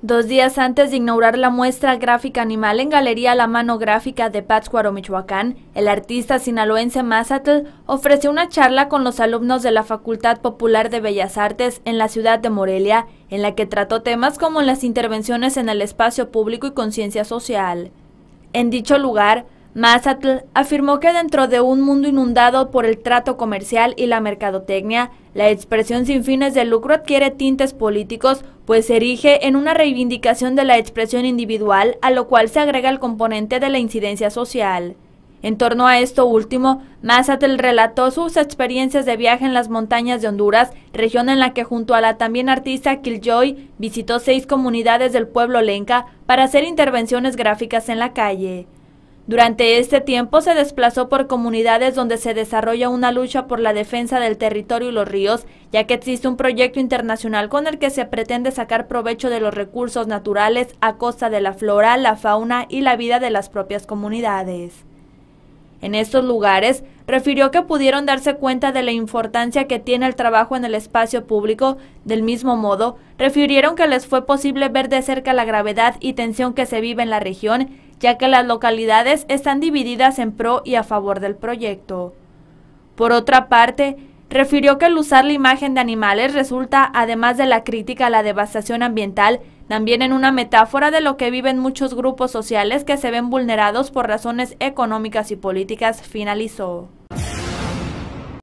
Dos días antes de inaugurar la muestra gráfica animal en Galería La Mano Gráfica de Pátzcuaro, Michoacán, el artista sinaloense Mazatl ofreció una charla con los alumnos de la Facultad Popular de Bellas Artes en la ciudad de Morelia, en la que trató temas como las intervenciones en el espacio público y conciencia social. En dicho lugar, Mazatl afirmó que dentro de un mundo inundado por el trato comercial y la mercadotecnia, la expresión sin fines de lucro adquiere tintes políticos pues se erige en una reivindicación de la expresión individual, a lo cual se agrega el componente de la incidencia social. En torno a esto último, Mazatel relató sus experiencias de viaje en las montañas de Honduras, región en la que junto a la también artista Kiljoy, visitó seis comunidades del pueblo lenca para hacer intervenciones gráficas en la calle. Durante este tiempo se desplazó por comunidades donde se desarrolla una lucha por la defensa del territorio y los ríos, ya que existe un proyecto internacional con el que se pretende sacar provecho de los recursos naturales a costa de la flora, la fauna y la vida de las propias comunidades. En estos lugares, refirió que pudieron darse cuenta de la importancia que tiene el trabajo en el espacio público. Del mismo modo, refirieron que les fue posible ver de cerca la gravedad y tensión que se vive en la región, ya que las localidades están divididas en pro y a favor del proyecto. Por otra parte, refirió que el usar la imagen de animales resulta, además de la crítica a la devastación ambiental, también en una metáfora de lo que viven muchos grupos sociales que se ven vulnerados por razones económicas y políticas, finalizó.